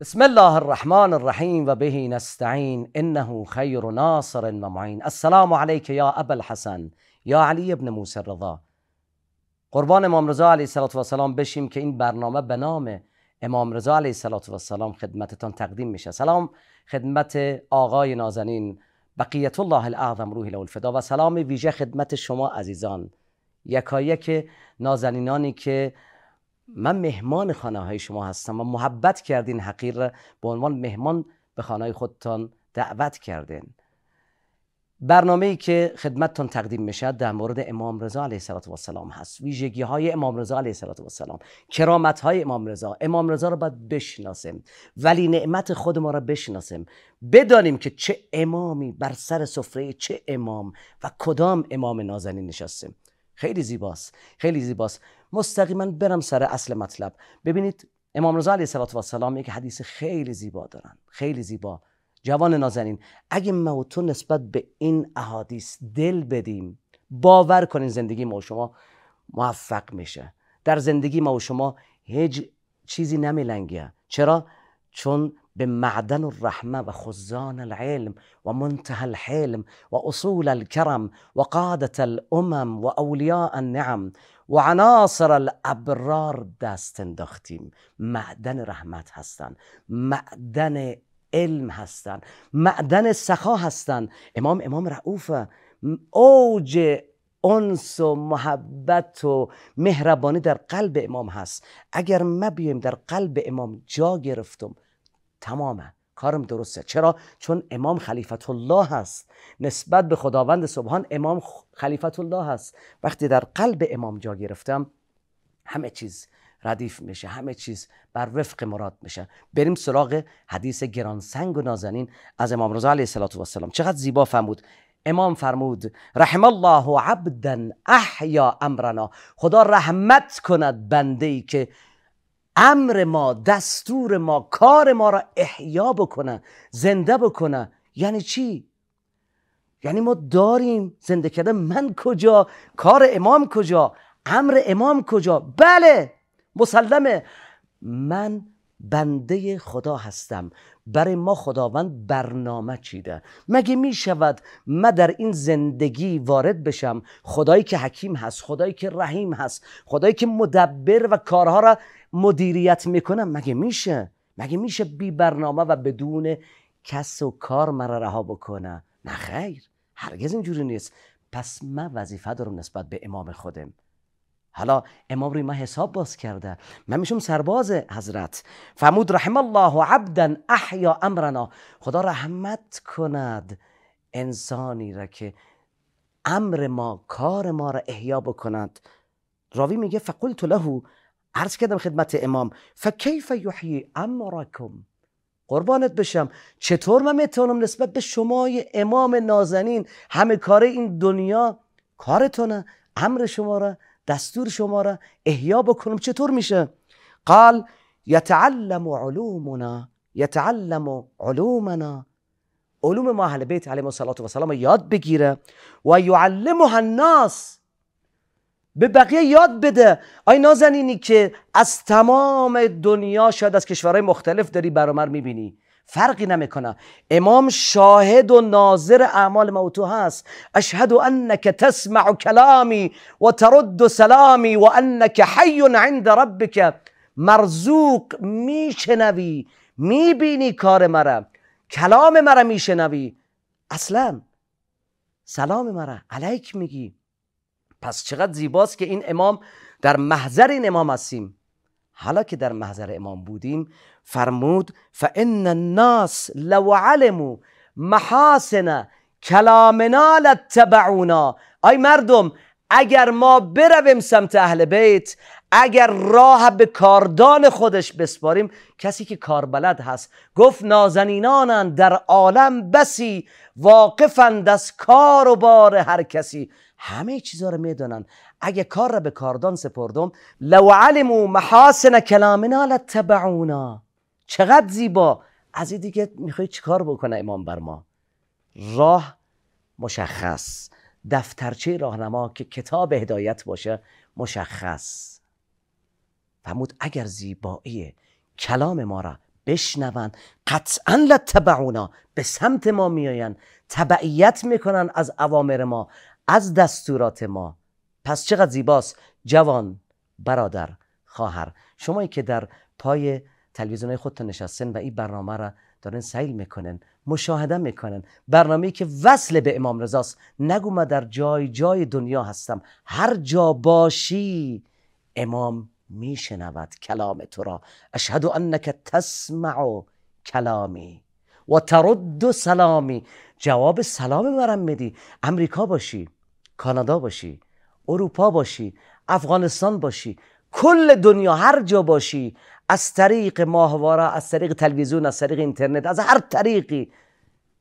بسم الله الرحمن الرحیم وبه نستعین. خیر و ناصر معین السلام علیک یا ابا الحسن یا علی ابن موسی الرضا قربان امام رضا علیه السلام بشیم که این برنامه به نام امام رضا علیه السلام خدمتتان تقدیم میشه سلام خدمت آقای نازنین بقیت الله الاعظم روح له الفدا و سلام ویژه خدمت شما عزیزان یکایک نازنینانی که من مهمان خانه های شما هستم و محبت کردین حقیر را به عنوان مهمان به خانه خودتان دعوت کردین برنامه ای که خدمتتون تقدیم میشه در مورد امام رضا علیه السلام هست ویژگی های امام رضا علیه السلام کرامت های امام رضا امام رضا رو باید بشناسیم ولی نعمت خود ما را بشناسیم بدانیم که چه امامی بر سر سفره چه امام و کدام امام نازنین نشستیم خیلی زیباست خیلی زیباست مستقیما برم سر اصل مطلب ببینید امام رضا علیه السلام یک حدیث خیلی زیبا دارن خیلی زیبا جوان نازنین اگه ما و تو نسبت به این احادیث دل بدیم باور کنین زندگی ما و شما موفق میشه در زندگی ما و شما هیچ چیزی نمیلنگه چرا چون به بمعدن و خزان العلم ومنتهى الحلم وأصول الكرم الامم و اولیاء النعم و عناصر الابرار دست انداختیم معدن رحمت هستن معدن علم هستند معدن سخا هستن امام امام رعوفه اوج انس و محبت و مهربانی در قلب امام هست اگر ما بیایم در قلب امام جا گرفتم تمامه کارم درسته چرا چون امام خلیفت الله هست نسبت به خداوند سبحان امام خلیفت الله هست وقتی در قلب امام جا گرفتم همه چیز ردیف میشه همه چیز بر وفق مراد میشه بریم سراغ حدیث گرانسنگ و نازنین از امام رضا علیه السلام چقدر زیبا فرمود امام فرمود رحم الله عبدا احیا امرنا خدا رحمت کند بنده ای که امر ما دستور ما کار ما را احیا بکنه زنده بکنه یعنی چی یعنی ما داریم زنده کردن من کجا کار امام کجا امر امام کجا بله مسلمه من بنده خدا هستم برای ما خداوند برنامه چیده مگه می شود من در این زندگی وارد بشم خدایی که حکیم هست خدایی که رحیم هست خدایی که مدبر و کارها را مدیریت میکنم مگه میشه مگه میشه بی برنامه و بدون کس و کار مرا رها بکنه نه خیر هرگز اینجوری نیست پس من وظیفه دارم نسبت به امام خودم حالا امام روی من حساب باز کرده من میشم سرباز حضرت فمود رحم الله عبدا احیا امرنا خدا رحمت کند انسانی را که امر ما کار ما را احیا بکند راوی میگه فقلت له عرض کردم خدمت امام فکیف یحیی امرکم قربانت بشم چطور من میتونم نسبت به شمای امام نازنین همه کار این دنیا کارتونه امر شما را دستور شما را احیا بکنم چطور میشه قال یتعلم علومنا یتعلم علومنا علوم ما اهل بیت علیه الصلاه و سلام یاد بگیره و یعلمها الناس به بقیه یاد بده آی نازنینی که از تمام دنیا شاید از کشورهای مختلف داری برامر میبینی فرقی نمیکنه امام شاهد و ناظر اعمال موتو هست اشهد انک تسمع کلامی و ترد سلامی و انک حی عند ربک مرزوق میشنوی میبینی کار مرا کلام مرا میشنوی اصلا سلام مرا علیک میگی پس چقدر زیباست که این امام در محضر این امام هستیم حالا که در محضر امام بودیم فرمود فان الناس لو علموا محاسن کلامنا لتبعونا ای مردم اگر ما برویم سمت اهل بیت اگر راه به کاردان خودش بسپاریم کسی که کاربلد هست گفت نازنینانن در عالم بسی واقفند از کار و بار هر کسی همه چیزا رو میدونن اگه کار را به کاردان سپردم لو علمو محاسن کلامنا لتبعونا چقدر زیبا از این دیگه میخوای چیکار بکنه امام بر ما راه مشخص دفترچه راهنما که کتاب هدایت باشه مشخص فرمود اگر زیبایی کلام ما را بشنوند قطعا لتبعونا به سمت ما میاین تبعیت میکنن از اوامر ما از دستورات ما پس چقدر زیباست جوان برادر خواهر شمایی که در پای تلویزیون خود نشستن و این برنامه را دارن سیل میکنن مشاهده میکنن برنامه که وصل به امام رضاست نگو ما در جای جای دنیا هستم هر جا باشی امام میشنود کلام تو را اشهد انک تسمع کلامی و ترد سلامی جواب سلام مرم میدی امریکا باشی کانادا باشی اروپا باشی افغانستان باشی کل دنیا هر جا باشی از طریق ماهواره از طریق تلویزیون از طریق اینترنت از هر طریقی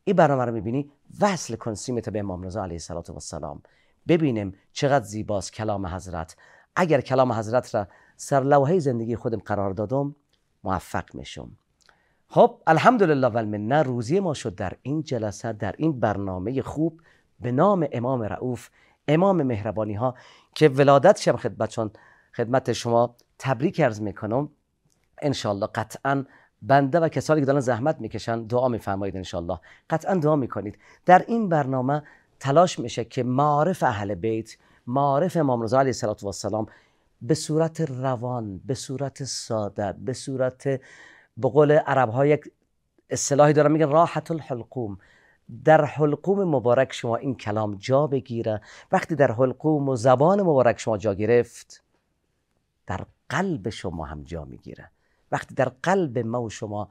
این برنامه رو میبینی وصل کن سیمت به امام رضا علیه السلام ببینیم چقدر زیباست کلام حضرت اگر کلام حضرت را سر لوحه زندگی خودم قرار دادم موفق میشم خب الحمدلله و روزی ما شد در این جلسه در این برنامه خوب به نام امام رعوف امام مهربانی ها که ولادت شم چون خدمت شما تبریک عرض میکنم انشالله قطعا بنده و کسانی که دارن زحمت میکشن دعا میفرمایید انشالله قطعا دعا میکنید در این برنامه تلاش میشه که معارف اهل بیت معارف امام رضا علیه السلام به صورت روان به صورت ساده به صورت به قول عرب ها یک اصطلاحی دارن میگن راحت الحلقوم در حلقوم مبارک شما این کلام جا بگیره وقتی در حلقوم و زبان مبارک شما جا گرفت در قلب شما هم جا میگیره وقتی در قلب ما و شما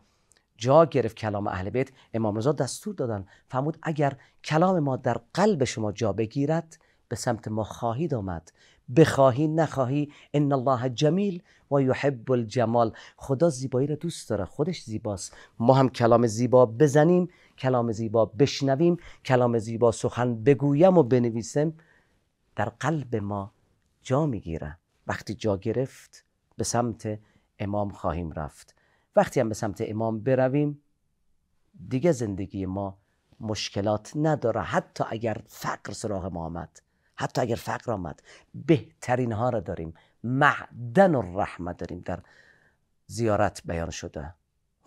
جا گرفت کلام اهل بیت امام رضا دستور دادن فرمود اگر کلام ما در قلب شما جا بگیرد به سمت ما خواهید آمد بخواهی نخواهی ان الله جمیل و یحب الجمال خدا زیبایی را دوست داره خودش زیباست ما هم کلام زیبا بزنیم کلام زیبا بشنویم کلام زیبا سخن بگویم و بنویسم در قلب ما جا میگیره وقتی جا گرفت به سمت امام خواهیم رفت وقتی هم به سمت امام برویم دیگه زندگی ما مشکلات نداره حتی اگر فقر سراغ ما آمد حتی اگر فقر آمد بهترین ها را داریم معدن الرحمه داریم در زیارت بیان شده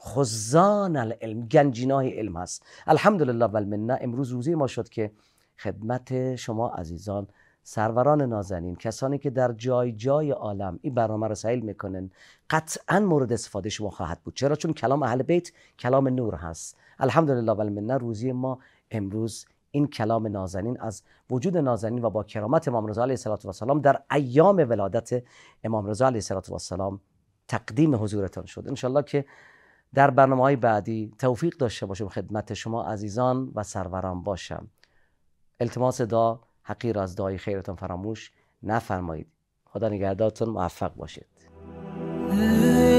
خزان العلم گنجینای علم هست الحمدلله و امروز روزی ما شد که خدمت شما عزیزان سروران نازنین کسانی که در جای جای عالم این برنامه را سیل میکنن قطعا مورد استفاده شما خواهد بود چرا چون کلام اهل بیت کلام نور هست الحمدلله و روزی ما امروز این کلام نازنین از وجود نازنین و با کرامت امام رضا علیه السلام در ایام ولادت امام رضا علیه السلام تقدیم حضورتان شد انشالله که در برنامه های بعدی توفیق داشته باشم خدمت شما عزیزان و سروران باشم التماس دا حقیر از دعای خیرتان فراموش نفرمایید خدا نگهدارتون موفق باشید